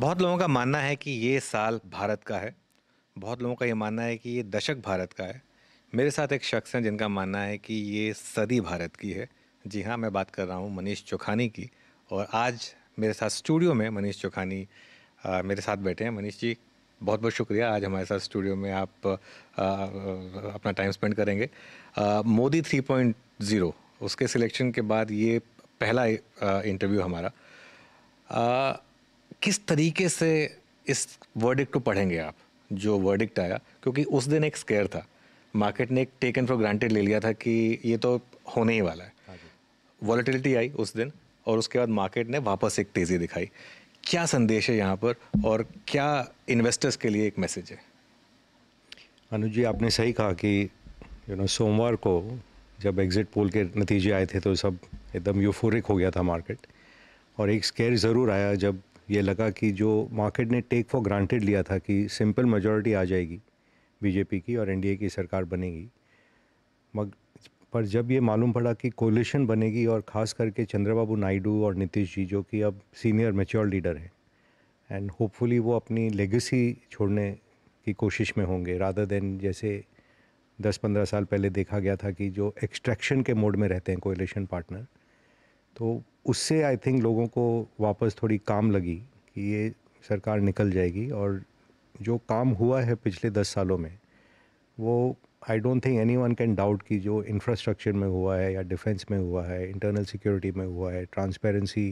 बहुत लोगों का मानना है कि ये साल भारत का है बहुत लोगों का ये मानना है कि ये दशक भारत का है मेरे साथ एक शख्स हैं जिनका मानना है कि ये सदी भारत की है जी हाँ मैं बात कर रहा हूँ मनीष चौखानी की और आज मेरे साथ स्टूडियो में मनीष चौखानी मेरे साथ बैठे हैं मनीष जी बहुत बहुत शुक्रिया आज हमारे साथ स्टूडियो में आप आ, अपना टाइम स्पेंड करेंगे मोदी थ्री पॉइंट ज़ीरो उसके सिलेक्शन के बाद ये पहला इंटरव्यू हमारा किस तरीके से इस वर्डिक्ट को पढ़ेंगे आप जो वर्डिक्ट आया क्योंकि उस दिन एक स्केयर था मार्केट ने एक टेकन फॉर ग्रांटेड ले लिया था कि ये तो होने ही वाला है वॉलीटिलिटी हाँ आई उस दिन और उसके बाद मार्केट ने वापस एक तेज़ी दिखाई क्या संदेश है यहाँ पर और क्या इन्वेस्टर्स के लिए एक मैसेज है अनुज जी आपने सही कहा कि यू नो सोमवार को जब एग्ज़िट पोल के नतीजे आए थे तो सब एकदम यूफोरिक हो गया था मार्केट और एक स्केयर ज़रूर आया जब ये लगा कि जो मार्केट ने टेक फॉर ग्रांटेड लिया था कि सिंपल मेजॉरिटी आ जाएगी बीजेपी की और एनडीए की सरकार बनेगी मग पर जब ये मालूम पड़ा कि कोलिशन बनेगी और ख़ास करके चंद्रबाबू नायडू और नीतीश जी जो कि अब सीनियर मेच्योर लीडर हैं एंड होपफुली वो अपनी लेगेसी छोड़ने की कोशिश में होंगे राधा देन जैसे 10-15 साल पहले देखा गया था कि जो एक्सट्रैक्शन के मोड में रहते हैं कोलिशन पार्टनर तो उससे आई थिंक लोगों को वापस थोड़ी काम लगी कि ये सरकार निकल जाएगी और जो काम हुआ है पिछले दस सालों में वो I don't think anyone can doubt कि जो इंफ्रास्ट्रक्चर में हुआ है या डिफेंस में हुआ है इंटरनल सिक्योरिटी में हुआ है ट्रांसपेरेंसी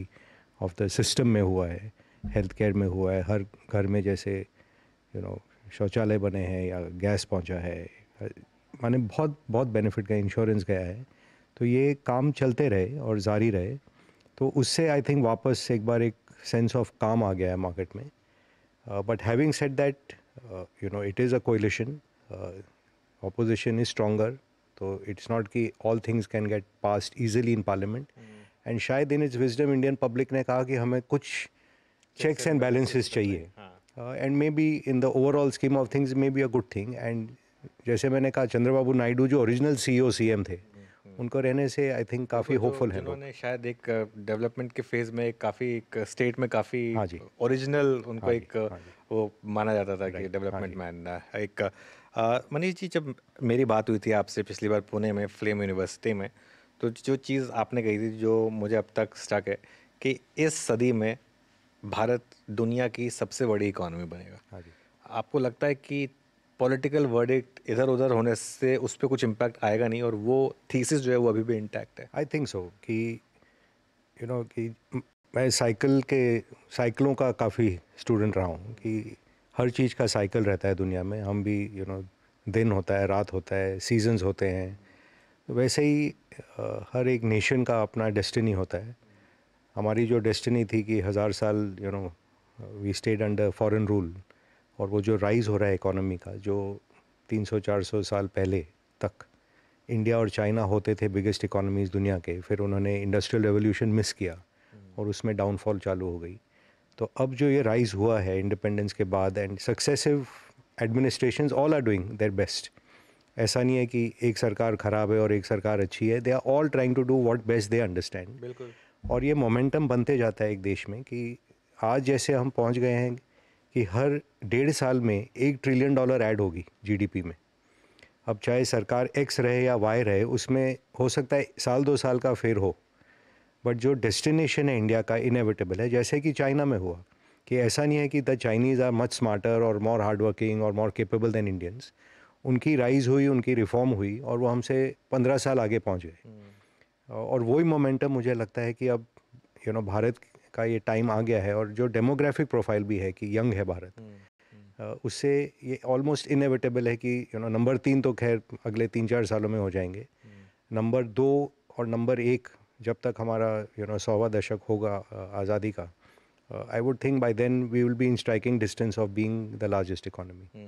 ऑफ द सिस्टम में हुआ है हेल्थ केयर में हुआ है हर घर में जैसे यू you नो know, शौचालय बने हैं या गैस पहुंचा है माने बहुत बहुत बेनिफिट का इंश्योरेंस गया है तो ये काम चलते रहे और जारी रहे तो उससे आई थिंक वापस एक बार एक सेंस ऑफ काम आ गया है मार्केट में but having set that you know it is a coalition opposition is stronger तो इट्स नॉट कि all things can get passed easily in parliament and शायद in is wisdom Indian public ने कहा कि हमें कुछ चेक्स एंड बैलेंसेस चाहिए and maybe in the overall scheme of things maybe a good thing and जैसे मैंने कहा चंद्रबाबू नायडू जो ओरिजिनल सी ओ सी एम थे उनको रहने से आई थिंक काफ़ी होपफुल है उन्होंने शायद एक डेवलपमेंट uh, के फेज़ में काफ़ी एक स्टेट में काफ़ी ओरिजिनल हाँ उनको हाँ एक हाँ वो माना जाता था कि डेवलपमेंट मैन हाँ uh, एक uh, मनीष जी जब मेरी बात हुई थी आपसे पिछली बार पुणे में फ्लेम यूनिवर्सिटी में तो जो चीज़ आपने कही थी जो मुझे अब तक स्टक है कि इस सदी में भारत दुनिया की सबसे बड़ी इकॉनमी बनेगा हाँ आपको लगता है कि पॉलिटिकल वर्डिक्ट इधर उधर होने से उस पर कुछ इम्पैक्ट आएगा नहीं और वो थीसिस जो है वो अभी भी इंटैक्ट है आई थिंक सो कि यू you नो know, कि मैं साइकिल के साइकिलों का काफ़ी स्टूडेंट रहा हूँ कि हर चीज़ का साइकिल रहता है दुनिया में हम भी यू you नो know, दिन होता है रात होता है सीजन्स होते हैं तो वैसे ही हर एक नेशन का अपना डेस्टिनी होता है हमारी जो डेस्टिनी थी कि हज़ार साल you know we stayed under foreign rule और वो जो राइज़ हो रहा है इकोनॉमी का जो 300-400 साल पहले तक इंडिया और चाइना होते थे बिगेस्ट इकोनॉमीज़ दुनिया के फिर उन्होंने इंडस्ट्रियल रेवोल्यूशन मिस किया और उसमें डाउनफॉल चालू हो गई तो अब जो ये राइज़ हुआ है इंडिपेंडेंस के बाद and successive administration all are doing their best ऐसा नहीं है कि एक सरकार ख़राब है और एक सरकार अच्छी है they are all trying to do what best they understand और ये मोमेंटम बनते जाता है एक देश में कि आज जैसे हम पहुंच गए हैं कि हर डेढ़ साल में एक ट्रिलियन डॉलर ऐड होगी जीडीपी में अब चाहे सरकार एक्स रहे या वाई रहे उसमें हो सकता है साल दो साल का फेर हो बट जो डेस्टिनेशन है इंडिया का इनएविटेबल है जैसे कि चाइना में हुआ कि ऐसा नहीं है कि the Chinese are much smarter और मोर हार्ड वर्किंग और मोर केपेबल दैन इंडियंस उनकी राइज़ हुई उनकी रिफॉर्म हुई और वो हमसे पंद्रह साल आगे पहुँच गए हम्म। और वही मोमेंटम मुझे लगता है कि अब you you know know, Bharat का ये टाइम आ गया है और जो डेमोग्राफिक प्रोफाइल भी है कि यंग है भारत हम्म, हम्म। उससे ये ऑलमोस्ट इनएविटेबल है कि यू नो नंबर तीन तो खैर अगले तीन चार सालों में हो जाएंगे नंबर हम्म। दो और नंबर एक जब तक हमारा यू नो सौवा दशक होगा आज़ादी का I would think by then we will be in striking distance of being the largest economy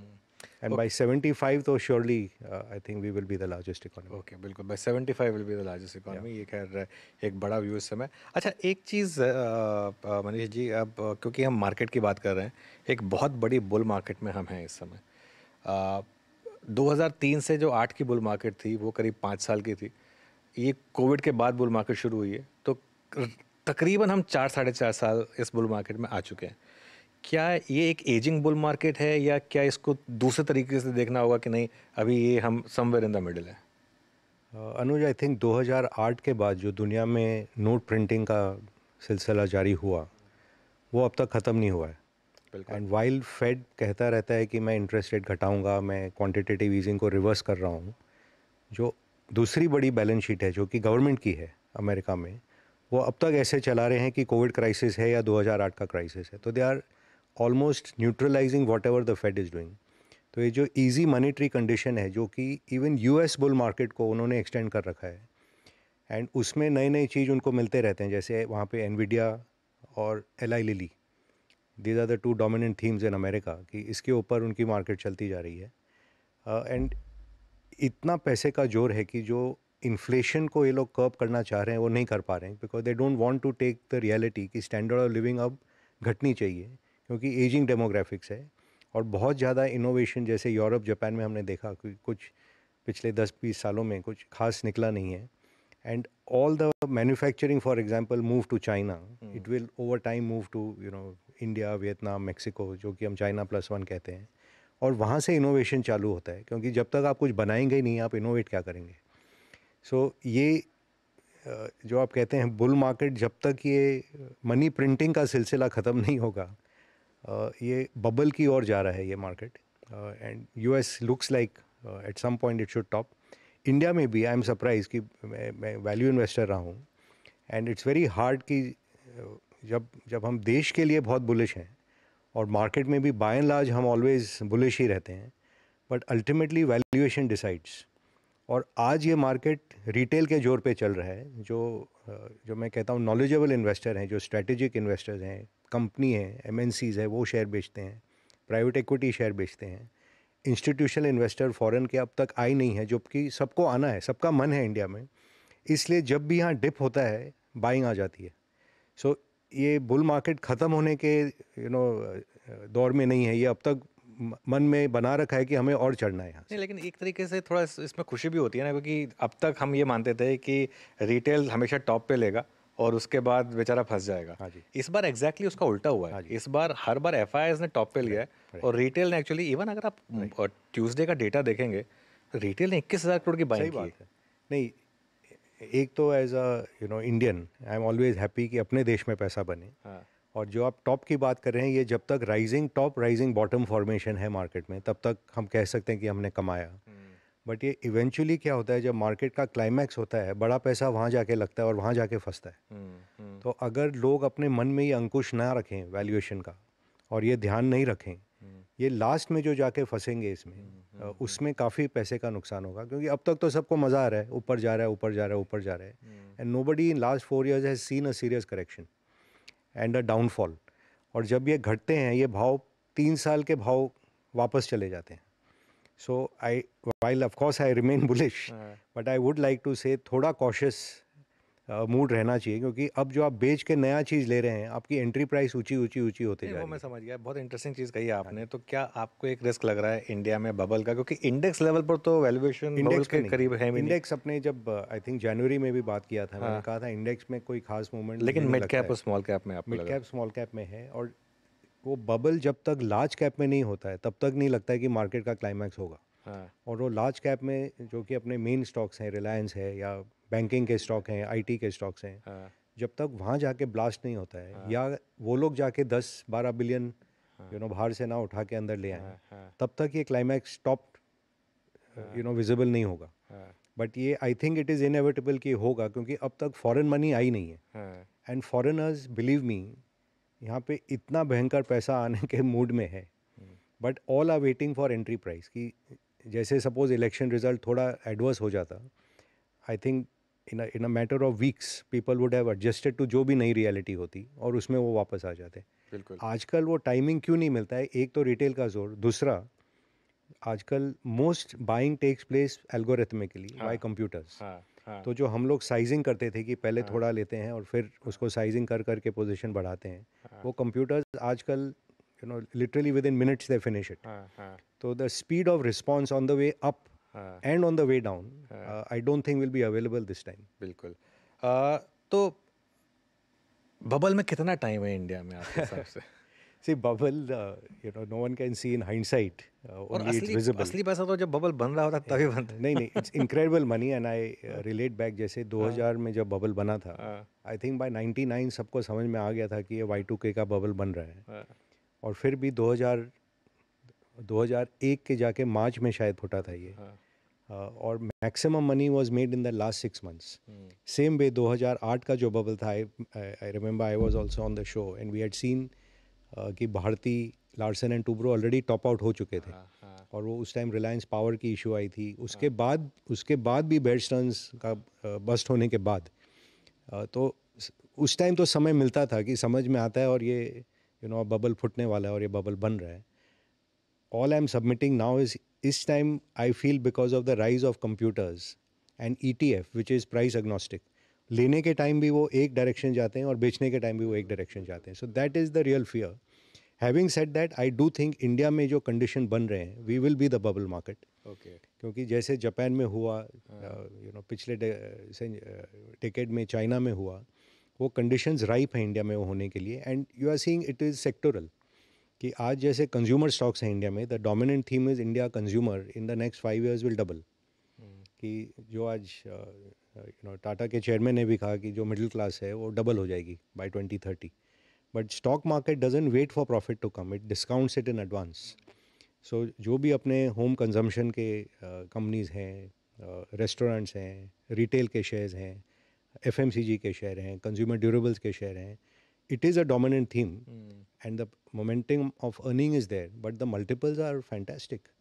And okay. by 75, though, surely uh, I think we will be the largest economy. Okay, बिल्कुल by 75 will be the largest economy. ये खैर uh, एक बड़ा view इस समय अच्छा एक चीज़ uh, uh, Manish जी अब क्योंकि हम मार्केट की बात कर रहे हैं एक बहुत बड़ी बुल मार्केट में हम हैं इस समय आ, 2003 से जो आठ की बुल मार्केट थी वो करीब पाँच साल की थी ये कोविड के बाद बुल मार्केट शुरू हुई है तो तकरीबन हम चार साढ़े चार साल इस बुल मार्केट में आ चुके हैं क्या ये एक एजिंग बुल मार्केट है या क्या इसको दूसरे तरीके से देखना होगा कि नहीं अभी ये हम समवेयर इन द मिडल है अनुज आई थिंक 2008 के बाद जो दुनिया में नोट प्रिंटिंग का सिलसिला जारी हुआ वो अब तक ख़त्म नहीं हुआ है एंड वाइल फेड कहता रहता है कि मैं इंटरेस्ट रेट घटाऊंगा मैं क्वांटिटेटिव ईजिंग को रिवर्स कर रहा हूँ जो दूसरी बड़ी बैलेंस शीट है जो कि गवर्नमेंट की है अमेरिका में वो अब तक ऐसे चला रहे हैं कि कोविड क्राइसिस है या 2008 का क्राइसिस है तो they are almost neutralizing whatever the Fed is doing तो ये जो इजी मनीटरी कंडीशन है जो कि इवन यूएस बुल मार्केट को उन्होंने एक्सटेंड कर रखा है एंड उसमें नई नई चीज़ उनको मिलते रहते हैं जैसे वहाँ पे एनविडिया और Eli Lilly these are the two dominant themes in America कि इसके ऊपर उनकी मार्केट चलती जा रही है एंड uh, इतना पैसे का जोर है कि जो इन्फ्लेशन को ये लोग कर्व करना चाह रहे हैं वो नहीं कर पा रहे हैं because they don't want to take the reality कि स्टैंडर्ड ऑफ लिविंग अब घटनी चाहिए क्योंकि एजिंग डेमोग्राफिक्स है और बहुत ज़्यादा इनोवेशन जैसे यूरोप जापान में हमने देखा कि कुछ पिछले दस बीस सालों में कुछ खास निकला नहीं है and all the manufacturing for example move to China it will over time move to you know India Vietnam Mexico जो कि हम चाइना प्लस वन कहते हैं और वहाँ से इनोवेशन चालू होता है क्योंकि जब तक आप कुछ बनाएंगे ही नहीं आप इनोवेट क्या करेंगे सो so, ये जो आप कहते हैं बुल मार्केट जब तक ये मनी प्रिंटिंग का सिलसिला ख़त्म नहीं होगा Uh, ये बबल की ओर जा रहा है ये market and U S looks like at some point it should top India में भी आई एम सरप्राइज कि मैं मैं वैल्यू इन्वेस्टर रहा हूँ एंड इट्स वेरी हार्ड कि uh, जब जब हम देश के लिए बहुत बुलिश हैं और मार्केट में भी बाय एंड लार्ज हम ऑलवेज बुलिश ही रहते हैं बट अल्टीमेटली वैल्यूएशन डिसाइड्स और आज ये मार्केट रिटेल के जोर पे चल रहा है जो जो मैं कहता हूँ नॉलेजेबल इन्वेस्टर हैं जो स्ट्रेटेजिक इन्वेस्टर्स हैं कंपनी हैं एम है वो शेयर बेचते हैं प्राइवेट इक्विटी शेयर बेचते हैं इंस्टीट्यूशनल इन्वेस्टर फॉरेन के अब तक आई नहीं है जबकि सबको आना है सबका मन है इंडिया में इसलिए जब भी यहाँ डिप होता है बाइंग आ जाती है सो so, ये बुल मार्केट ख़त्म होने के यू you नो know, दौर में नहीं है ये अब तक मन में बना रखा है कि हमें और चढ़ना है यहाँ लेकिन एक तरीके से थोड़ा इसमें खुशी भी होती है ना क्योंकि अब तक हम ये मानते थे कि रिटेल हमेशा टॉप पे लेगा और उसके बाद बेचारा फंस जाएगा हाँ जी इस बार एग्जैक्टली exactly उसका उल्टा हुआ है हाँ इस बार हर बार एफ ने टॉप पे लिया है और रिटेल ने एक्चुअली इवन अगर आप ट्यूजडे का डेटा देखेंगे रिटेल ने इक्कीस हज़ार करोड़ की बाइक की है नहीं एक तो as a you know Indian I am always happy कि अपने देश में पैसा बने हाँ. और जो आप टॉप की बात कर रहे हैं ये जब तक rising top rising bottom formation है मार्केट में तब तक हम कह सकते हैं कि हमने कमाया बट हम्म। ये इवेंचुअली क्या होता है जब मार्केट का क्लाइमैक्स होता है बड़ा पैसा वहाँ जाके लगता है और वहाँ जाके फंसता है हम्म, हम्म। तो अगर लोग अपने मन में ये अंकुश ना रखें वैल्यूएशन का और ये ध्यान नहीं रखें ये लास्ट में जो जाके फंसेंगे इसमें उसमें काफ़ी पैसे का नुकसान होगा क्योंकि अब तक तो सबको मज़ा आ रहा है ऊपर जा रहा है ऊपर जा रहा है ऊपर जा रहा है and nobody in last four years has seen a serious correction and a downfall और जब ये घटते हैं ये भाव तीन साल के भाव वापस चले जाते हैं so I while of course I remain bullish but I would like to say थोड़ा कॉशियस मूड रहना चाहिए क्योंकि अब जो आप बेच के नया चीज़ ले रहे हैं आपकी एंट्री प्राइस ऊंची ऊंची ऊंची होती है वो है मैं समझ गया बहुत इंटरेस्टिंग चीज़ कही हाँ आपने तो क्या आपको एक रिस्क लग रहा है इंडिया में बबल का क्योंकि इंडेक्स लेवल पर तो वैल्यूएशन इंडेक्स के करीब है इंडेक्स अपने जब आई थिंक जनवरी में भी बात किया था मैंने हाँ। कहा था इंडेक्स में कोई खास मूवमेंट लेकिन मिड कैप और स्मॉल कैप में मिड कैप स्मॉल कैप में है और वो बबल जब तक लार्ज कैप में नहीं होता है तब तक नहीं लगता है कि मार्केट का क्लाइमैक्स होगा हाँ। और वो लार्ज कैप में जो कि अपने मेन स्टॉक्स हैं रिलायंस है या बैंकिंग के स्टॉक हैं आईटी के स्टॉक्स हैं हाँ। जब तक वहाँ जाके ब्लास्ट नहीं होता है हाँ। या वो लोग जाके दस बारह बिलियन यू हाँ। नो बाहर से ना उठा के अंदर ले आए तब तक ये climax top you know visible नहीं होगा बट ये I think it is inevitable कि होगा क्योंकि अब तक फॉरेन मनी आई नहीं है एंड फॉरेनर्स बिलीव मी यहाँ पे इतना भयंकर पैसा आने के मूड में है but all are waiting for entry price कि जैसे सपोज इलेक्शन रिजल्ट थोड़ा एडवर्स हो जाता I think in in a matter of weeks people would have adjusted to जो भी नई रियलिटी होती और उसमें वो वापस आ जाते बिल्कुल आजकल वो टाइमिंग क्यों नहीं मिलता है एक तो रिटेल का जोर दूसरा आजकल most buying takes place algorithmically by computers तो जो हम लोग साइजिंग करते थे कि पहले हाँ, थोड़ा लेते हैं और फिर उसको साइजिंग कर कर के बढ़ाते हैं हाँ, वो कंप्यूटर्स आजकल you know literally within minutes they finish it तो the speed of response on the way up and on the way down I don't think will be available this time बिल्कुल uh, तो bubble में कितना time है India में see bubble you know no one can see in hindsight और असली visible. असली पैसा तो जब बबल बन रहा होता तभी बनता नहीं नहीं it's incredible money and I relate back जैसे 2000 हाँ। में जब बबल बना था आई थिंक बाय 99 सबको समझ में आ गया था कि ये वाई टू के का बबल बन रहा है हाँ। और फिर भी 2001 के जाके मार्च में शायद फुटा था ये हाँ. और maximum money was made in the last six months same way 2008 का जो बबल था I I remember I was also on the show and we had seen कि Bharti Larsen and Toubro already top out हो चुके थे हाँ. हाँ। और वो उस टाइम रिलायंस पावर की इशू आई थी उसके हाँ. बाद उसके बाद भी बेड स्टर्न्स का बस्ट होने के बाद तो उस टाइम तो समय मिलता था कि समझ में आता है और ये you you know know, bubble फुटने वाला है और ये बबल बन रहा है all I'm submitting now is each time I feel because of the rise of computers and ETF, which is price agnostic. लेने के टाइम भी वो एक डायरेक्शन जाते हैं और बेचने के टाइम भी वो एक डायरेक्शन जाते हैं so that is the real fear having set that I do think India में जो कंडीशन बन रहे हैं we will be the bubble market okay क्योंकि जैसे जापान में हुआ यू नो पिछले टिकेट में चाइना में हुआ वो कंडीशंस राइप हैं इंडिया में वो होने के लिए and you are seeing it is sectoral कि आज जैसे कंज्यूमर स्टॉक्स हैं इंडिया में the dominant theme is India consumer in the next five years will double कि जो आज यू नो टाटा के चेयरमैन ने भी कहा कि जो मिडिल क्लास है वो डबल हो जाएगी by 2030 but stock market doesn't wait for profit to come it discounts it in advance so जो भी अपने होम कंजम्पशन के कंपनीज़ uh, हैं रेस्टोरेंट्स uh, हैं रिटेल के शेयर्स हैं एफ के शेयर हैं कंज्यूमर ड्यूरेबल्स के शेयर हैं it is a dominant theme mm. and the momentum of earning is there but the multiples are fantastic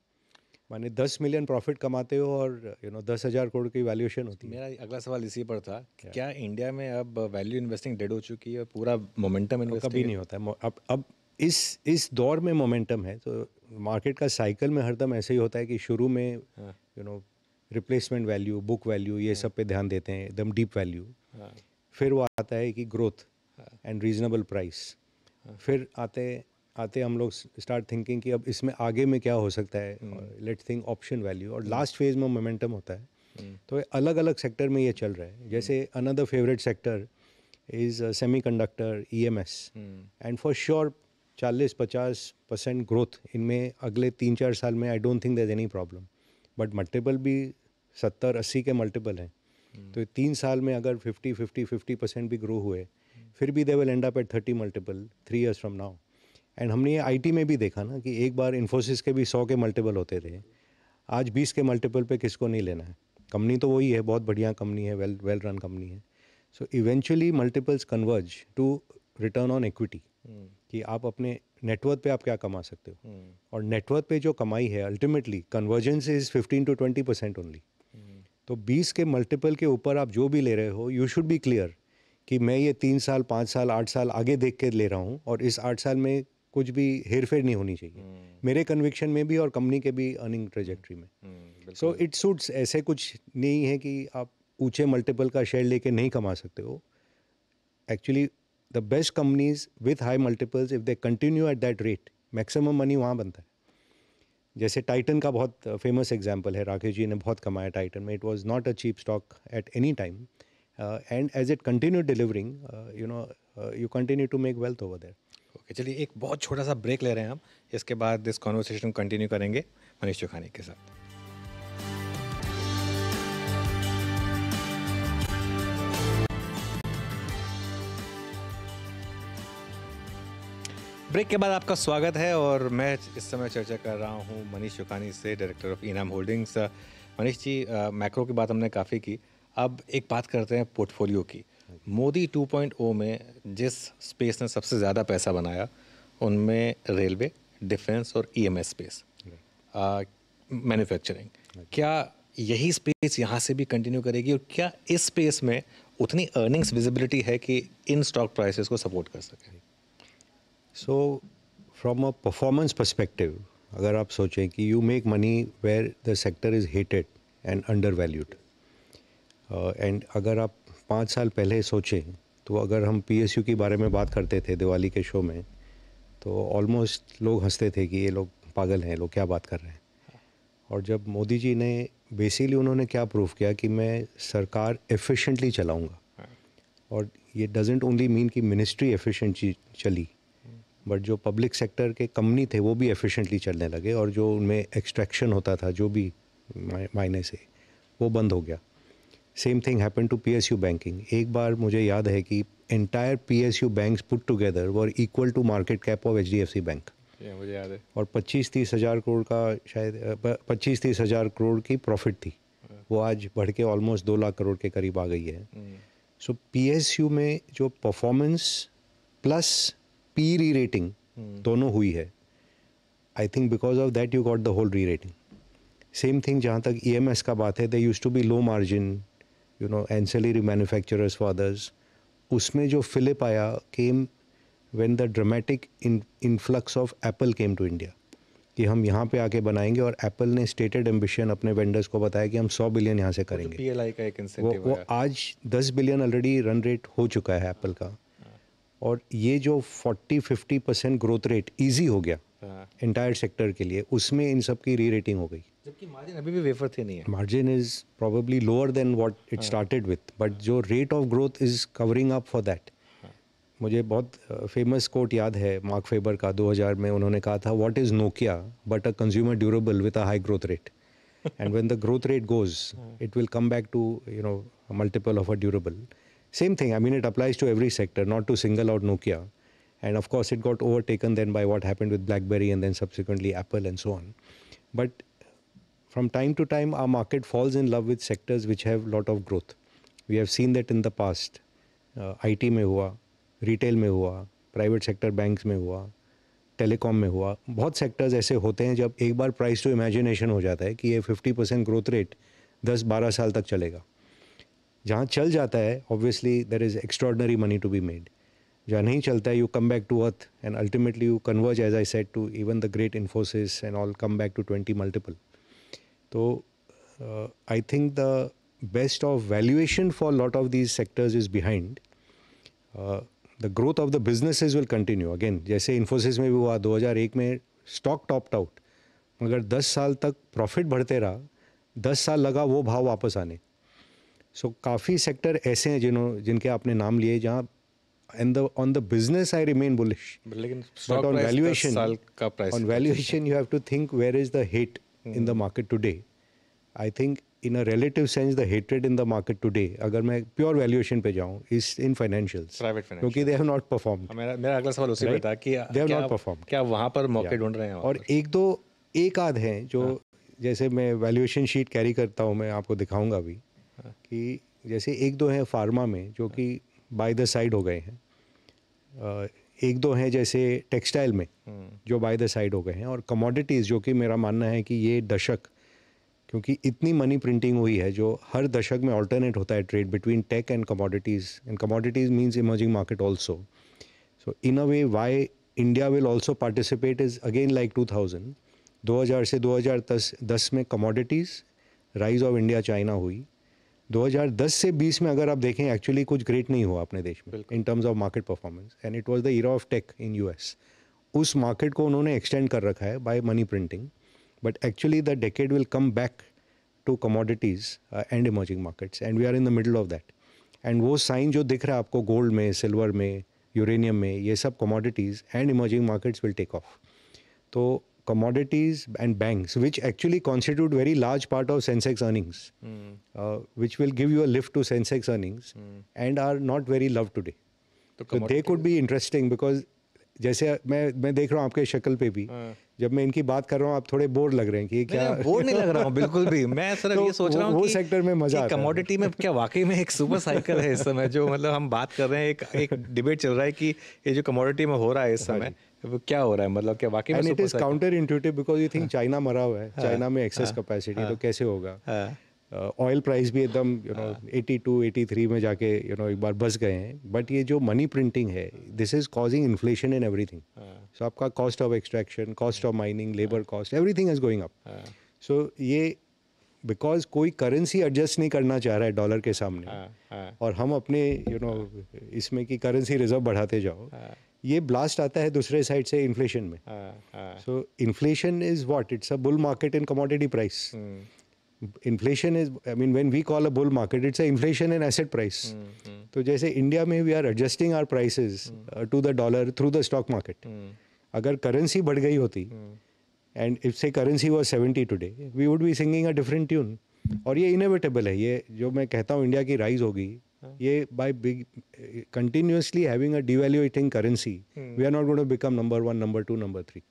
माने दस मिलियन प्रॉफिट कमाते हो और यू नो दस हज़ार करोड़ की वैल्यूएशन होती है मेरा अगला सवाल इसी पर था क्या, क्या इंडिया में अब वैल्यू इन्वेस्टिंग डेड हो चुकी है पूरा मोमेंटम इन्वेस्टिंग कभी नहीं होता है अब अब इस इस दौर में मोमेंटम है तो मार्केट का साइकिल में हरदम ऐसे ही होता है कि शुरू में you know replacement value book value ये हाँ। सब पे ध्यान देते हैं एकदम डीप वैल्यू हाँ। फिर वो आता है कि ग्रोथ एंड रीजनेबल प्राइस फिर आते आते हम लोग स्टार्ट थिंकिंग कि अब इसमें आगे में क्या हो सकता है लेट थिंक ऑप्शन वैल्यू और लास्ट हम्म। फेज में मोमेंटम होता है हम्म। तो अलग अलग सेक्टर में ये चल रहा है जैसे another favourite sector is semiconductor E M S and for sure चालीस पचास परसेंट ग्रोथ इनमें अगले तीन चार साल में I don't think that any problem but multiple भी सत्तर अस्सी के मल्टीपल हैं हम्म। तो तीन साल में अगर फिफ्टी फिफ्टी फिफ्टी परसेंट भी ग्रो हुए फिर भी they will end up at thirty multiple three years from now and हमने ये आईटी में भी देखा ना कि एक बार इन्फोसिस के भी सौ के मल्टीपल होते थे आज बीस के मल्टीपल पे किसको नहीं लेना है कंपनी तो वही है बहुत बढ़िया कंपनी है वेल वेल रन कंपनी है so eventually multiples converge to return on equity कि आप अपने नेटवर्क पे आप क्या कमा सकते हो hmm. और नेटवर्क पे जो कमाई है ultimately convergence is fifteen to twenty percent only तो बीस के मल्टीपल के ऊपर आप जो भी ले रहे हो यू शुड बी क्लियर कि मैं ये तीन साल पाँच साल आठ साल आगे देख के ले रहा हूँ और इस आठ साल में कुछ भी हेर फेर नहीं होनी चाहिए hmm. मेरे कन्विक्शन में भी और कंपनी के भी अर्निंग ट्रेजेक्ट्री में सो इट सूट्स ऐसे कुछ नहीं है कि आप ऊंचे मल्टीपल का शेयर लेके नहीं कमा सकते हो actually the best companies with high multiples if they continue at that rate maximum money वहाँ बनता है जैसे टाइटन का बहुत फेमस एग्जाम्पल है राकेश जी ने बहुत कमाया टाइटन में it was not a cheap stock at any time Uh, and as it continue delivering, uh, you know, uh, you continue to make wealth over there. Okay चलिए एक बहुत छोटा सा ब्रेक ले रहे हैं हम इसके बाद दिस कॉन्वर्सेशन कंटिन्यू करेंगे मनीष चौखानी के साथ ब्रेक के बाद आपका स्वागत है और मैं इस समय चर्चा कर रहा हूँ मनीष चौकानी से director of Enam Holdings Manish ji macro की बात हमने काफ़ी की अब एक बात करते हैं पोर्टफोलियो की मोदी 2.0 में जिस स्पेस ने सबसे ज़्यादा पैसा बनाया उनमें रेलवे डिफेंस और ईएमएस स्पेस मैन्युफैक्चरिंग क्या यही स्पेस यहाँ से भी कंटिन्यू करेगी और क्या इस स्पेस में उतनी अर्निंग्स विजिबिलिटी है कि इन स्टॉक प्राइसेस को सपोर्ट कर सके so from a performance perspective अगर आप सोचें कि you make money where the sector is hated and undervalued and uh, अगर आप पाँच साल पहले सोचें तो अगर हम पीएसयू के बारे में बात करते थे दिवाली के शो में तो ऑलमोस्ट लोग हंसते थे कि ये लोग पागल हैं लोग क्या बात कर रहे हैं और जब मोदी जी ने बेसिकली उन्होंने क्या प्रूव किया कि मैं सरकार एफिशिएंटली चलाऊंगा और ये डजेंट ओनली मीन कि मिनिस्ट्री एफिशिएंटली चली बट जो पब्लिक सेक्टर के कंपनी थे वो भी एफिशिएंटली चलने लगे और जो उनमें एक्सट्रैक्शन होता था जो भी मायने से वो बंद हो गया same thing happen to P S U banking एक बार मुझे याद है कि entire P S U bank put together were equal to market cap of H D F C bank मुझे याद है और पच्चीस तीस हज़ार करोड़ का शायद पच्चीस तीस हज़ार करोड़ की प्रॉफिट थी वो आज बढ़ के ऑलमोस्ट दो लाख करोड़ के करीब आ गई है सो पी एस यू में जो performance plus P rerating दोनों हुई है I think because of that you got the whole rerating same thing जहाँ तक ई एम एस का बात है they used to be low margin you know ancillary manufacturers for others. उसमें जो फिलिप आया came when the dramatic influx of Apple came to India कि हम यहाँ पे आके बनाएंगे और एप्पल ने स्टेटेड एम्बिशन अपने वेंडर्स को बताया कि हम 100 बिलियन यहाँ से तो करेंगे तो का एक वो, वो आज 10 बिलियन ऑलरेडी रन रेट हो चुका है एप्पल का हाँ। और ये जो 40-50 परसेंट ग्रोथ रेट ईजी हो गया एंटायर हाँ। सेक्टर के लिए उसमें इन सब की री रेटिंग हो गई जबकि मार्जिन अभी भी वेफर थे नहीं है margin is probably lower than what it started with but जो rate of growth is covering up for that मुझे बहुत फेमस कोट याद है मार्क फेबर का 2000 में उन्होंने कहा था what is Nokia but a consumer durable with a high growth rate and when the growth rate goes it will come back to you know multiple of a durable same thing I mean it applies to every sector not to single out Nokia and of course it got got overtaken then by what happened with BlackBerry and then subsequently Apple and so on but From time to time, our market falls in love with sectors which have lot of growth. We have seen that in the past. I uh, T में हुआ retail में हुआ private sector banks में हुआ telecom में हुआ बहुत sectors ऐसे होते हैं जब एक बार प्राइस टू इमेजिनेशन हो जाता है कि ये 50 परसेंट ग्रोथ रेट 10-12 साल तक चलेगा जहाँ चल जाता है obviously there is extraordinary money to be made जहाँ नहीं चलता है you come back to earth and ultimately you converge as I said to even the great Infosys and all come back to twenty multiple तो I think the best of valuation for lot of these sectors is behind the growth of the business will continue again जैसे इन्फोसिस में भी हुआ 2001 में stock टॉप्ट out मगर 10 साल तक profit बढ़ते रहा 10 साल लगा वो भाव वापस आने सो so, काफ़ी सेक्टर ऐसे हैं जिन्हों जिनके आपने नाम लिए जहाँ and the on the business I remain bullish लेकिन on valuation on valuation you have to think where is the hit hmm. in the market today. I think in a relative sense the hatred in the market today agar main pure valuation pe जाऊँ is in financials private financials क्योंकि they have not performed mera mera agla sawal उसी right? पे था they have not performed kya wahan par mauke dhoond rahe hain aur ek do ek aad hain jo जैसे मैं valuation sheet carry करता हूं मैं आपको दिखाऊंगा अभी कि जैसे एक दो हैं फार्मा में जो कि बाय द साइड हो गए हैं एक दो हैं जैसे टेक्सटाइल में हम्म। जो बाय द साइड हो गए हैं और कमोडिटीज़ जो कि मेरा मानना है कि ये दशक क्योंकि इतनी मनी प्रिंटिंग हुई है जो हर दशक में ऑल्टरनेट होता है trade between tech and commodities and commodities means emerging market also so in a way why India will also participate is again like two thousand दो हज़ार से दो हज़ार दस में commodities rise of India China हुई 2010 से 20 में अगर आप देखें एक्चुअली कुछ ग्रेट नहीं हुआ अपने देश में in terms of market performance and it was the era of tech in US उस मार्केट को उन्होंने एक्सटेंड कर रखा है by money printing but actually the decade will come back to commodities and emerging markets and we are in the middle of that and वो sign जो दिख रहा है आपको गोल्ड में सिल्वर में यूरेनियम में ये सब commodities and emerging markets will take off तो commodities and banks, which actually constitute very large part of Sensex earnings, mm. uh, which will give you a lift to Sensex earnings mm. and are not very loved today. The so they could be interesting because जैसे मैं मैं देख रहा हूँ आपके शक्ल पे भी जब मैं इनकी बात कर रहा हूँ आप थोड़े बोर लग रहे हैं कि क्या बोर नहीं लग रहा हूँ बिल्कुल भी मैं सर तो ये सोच रहा हूँ वो सेक्टर में मजा कमोडिटी में क्या वाकई में एक सुपर साइकिल है इस समय जो मतलब हम बात कर रहे हैं एक एक डिबेट चल रहा है कि ये जो कमोडिटी में हो रहा है इस हाँ समय वो क्या हो रहा है मतलब क्या वाकई में it is counter intuitive because you think China मरा हुआ है चाइना हाँ। में एक्सेस कैपेसिटी हाँ। तो कैसे होगा ऑयल uh, प्राइस भी एकदम यू नो 82 83 में जाके यू you नो know, एक बार बस गए हैं बट ये जो मनी प्रिंटिंग है this is causing inflation in everything so आपका cost of extraction cost of mining labour cost everything is going up so ये बिकॉज कोई करेंसी एडजस्ट नहीं करना चाह रहा है डॉलर के सामने आ, हाँ, आ, हाँ। और हम अपने यू you नो know, इसमें कि करेंसी रिजर्व बढ़ाते जाओ आ, हाँ। ये ब्लास्ट आता है दूसरे साइड से इन्फ्लेशन में so inflation is what it's a bull market in commodity price inflation is I mean when we call a bull market it's a inflation and asset price तो जैसे इंडिया में we are adjusting our prices to the dollar through the stock market अगर currency बढ़ गई होती and if say currency was seventy today we would be singing a different tune और ये inevitable है ये जो मैं कहता हूँ इंडिया की राइज होगी hmm. ये by big continuously having a devaluating currency we are not going to become number one number two number three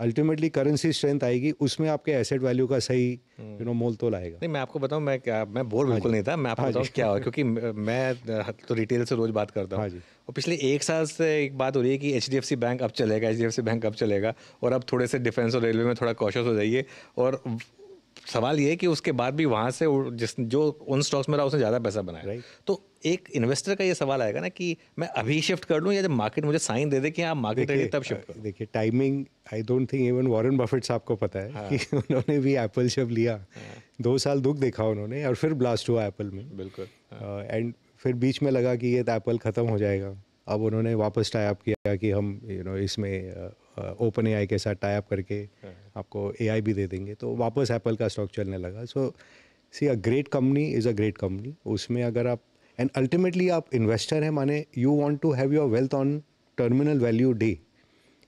ultimately currency strength आएगी उसमें आपके एसेट वैल्यू का सही यू नो मोल तोल आएगा नहीं मैं आपको बताऊं मैं क्या मैं बोर हाँ बिल्कुल नहीं था मैं आपको हाँ बताऊं क्या हुआ क्योंकि मैं तो रिटेल से रोज़ बात करता हूँ हाँ और पिछले एक साल से एक बात हो रही है कि एच बैंक अब चलेगा एच बैंक अब चलेगा और अब थोड़े से डिफेंस और रेलवे में थोड़ा कॉशस हो जाइए और सवाल ये है कि उसके बाद भी वहाँ से जिस जो उन स्टॉक्स में रहा उसने ज़्यादा पैसा बनाया right. तो एक इन्वेस्टर का ये सवाल आएगा ना कि मैं अभी शिफ्ट कर लूँ या जब मार्केट मुझे साइन दे दे कि आप हाँ, मार्केट रेडी तब शिफ्ट देखिए timing I don't think even Warren Buffett साहब को पता है हाँ. कि उन्होंने भी एप्पल जब लिया हाँ. दो साल दुख देखा उन्होंने और फिर ब्लास्ट हुआ एप्पल में बिल्कुल एंड हाँ। फिर बीच में लगा कि ये तो एप्पल ख़त्म हो जाएगा अब उन्होंने वापस टाइप किया कि हम यू नो इसमें ओपन ए के साथ टाइप करके हाँ। आपको ए भी दे देंगे तो वापस एप्पल का स्टॉक चलने लगा so see a great company is a great company उसमें अगर आप एंड अल्टीमेटली आप इन्वेस्टर हैं माने you want to have your wealth on terminal value day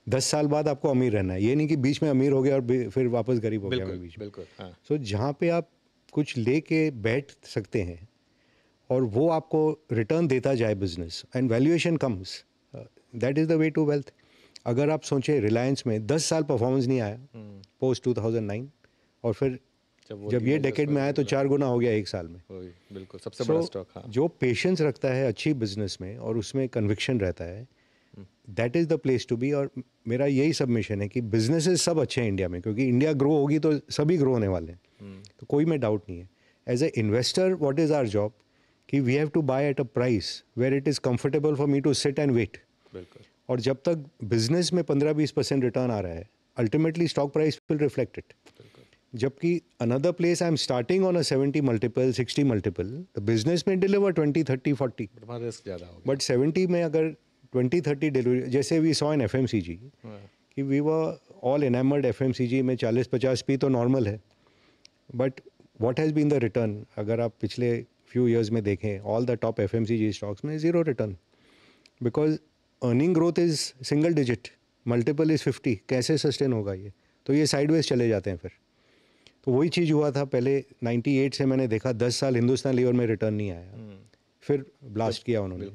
दस साल बाद आपको अमीर रहना है ये नहीं कि बीच में अमीर हो गया और फिर वापस गरीब हो गया बीच बिल्कुल सो हाँ। जहाँ पे आप कुछ ले के बैठ सकते हैं और वो आपको रिटर्न देता जाए business and valuation comes that is the way to wealth अगर आप सोचें रिलायंस में दस साल परफॉर्मेंस नहीं आया पोस्ट टू और फिर जब, जब ये डेकेड में आया तो चार गुना हो गया एक साल में बिल्कुल सबसे so, बड़ा स्टॉक हाँ। जो पेशेंस रखता है अच्छी बिजनेस में और उसमें कन्विक्शन रहता है that is the place to be और मेरा यही सबमिशन है कि बिजनेसेस सब अच्छे हैं इंडिया में क्योंकि इंडिया ग्रो होगी तो सभी ग्रो होने वाले हैं हम्म। तो कोई में डाउट नहीं है as a investor what is our job कि we have to buy at a price where it is comfortable for me to sit and wait बिल्कुल और जब तक बिजनेस में पंद्रह बीस परसेंट रिटर्न आ रहा है ultimately stock price will reflect it जबकि another place I am starting on a seventy multiple sixty multiple the business में deliver twenty thirty forty but seventy में अगर ट्वेंटी थर्टी डिलीवरी जैसे we saw in F M C G कि we were all enamoured F M C G में चालीस पचास P तो normal है but what has been the return अगर आप पिछले फ्यू ईयर्स में देखें all the top F M C G stocks में zero return because earning growth is single digit multiple is fifty कैसे सस्टेन होगा ये तो ये साइडवेज चले जाते हैं फिर तो वही चीज़ हुआ था पहले 98 से मैंने देखा 10 साल हिंदुस्तान लीवर में रिटर्न नहीं आया हम्म। फिर ब्लास्ट किया उन्होंने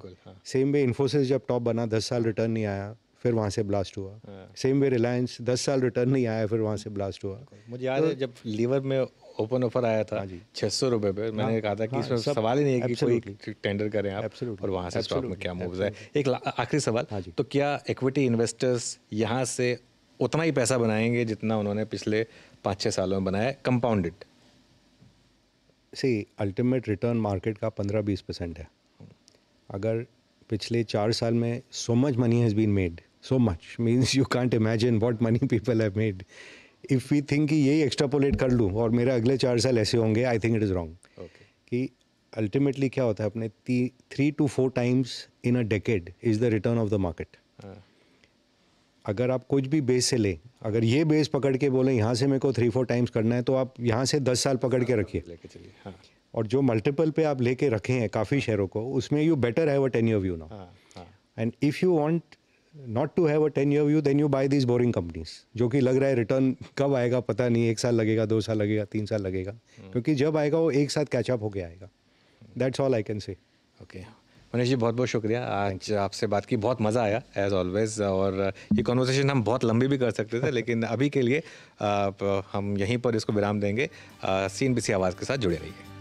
सेम वे इन्फोसिस जब टॉप बना दस साल रिटर्न नहीं आया फिर वहाँ से ब्लास्ट हुआ सेम वे रिलायंस दस साल रिटर्न नहीं आया फिर वहाँ से ब्लास्ट हुआ मुझे याद है तो जब लीवर में ओपन ऑफर आया था हाँ छह सौ रुपए पे मैंने हाँ। कहा था कि हाँ, इसमें सवाल ही नहीं है कि कोई टेंडर करें आप और वहां से स्टॉक में क्या मूव्स है एक आखिरी सवाल तो क्या इक्विटी इन्वेस्टर्स यहाँ से उतना ही पैसा बनाएंगे जितना उन्होंने पिछले पाँच छः सालों में बनाया compounded see ultimate return market का पंद्रह बीस परसेंट है अगर पिछले चार साल में so much money has been made so much means you can't imagine what money people have made if we think कि यही एक्स्ट्रापोलेट कर लूँ और मेरे अगले चार साल ऐसे होंगे I think it is wrong कि अल्टीमेटली क्या होता है अपने three two four times in a decade is the return of the market अगर आप कुछ भी बेस से लें अगर ये बेस पकड़ के बोलें यहाँ से मेरे को थ्री फोर टाइम्स करना है तो आप यहाँ से दस साल पकड़ के हाँ, रखिए हाँ। और जो मल्टीपल पे आप लेके रखे हैं काफ़ी शेयरों हाँ। को उसमें यू बेटर है a ten of you now and if you want not to have a ten year view then you buy these boring companies जो कि लग रहा है रिटर्न कब आएगा पता नहीं एक साल लगेगा दो साल लगेगा तीन साल लगेगा hmm. क्योंकि जब आएगा वो एक साथ कैचअप होके आएगा that's all I can say okay Manish ji बहुत बहुत शुक्रिया आज आपसे बात की बहुत मज़ा आया एज ऑलवेज और ये कॉन्वर्सेशन हम बहुत लंबी भी कर सकते थे लेकिन अभी के लिए आप हम यहीं पर इसको विराम देंगे सीन बी आवाज़ के साथ जुड़े रहिए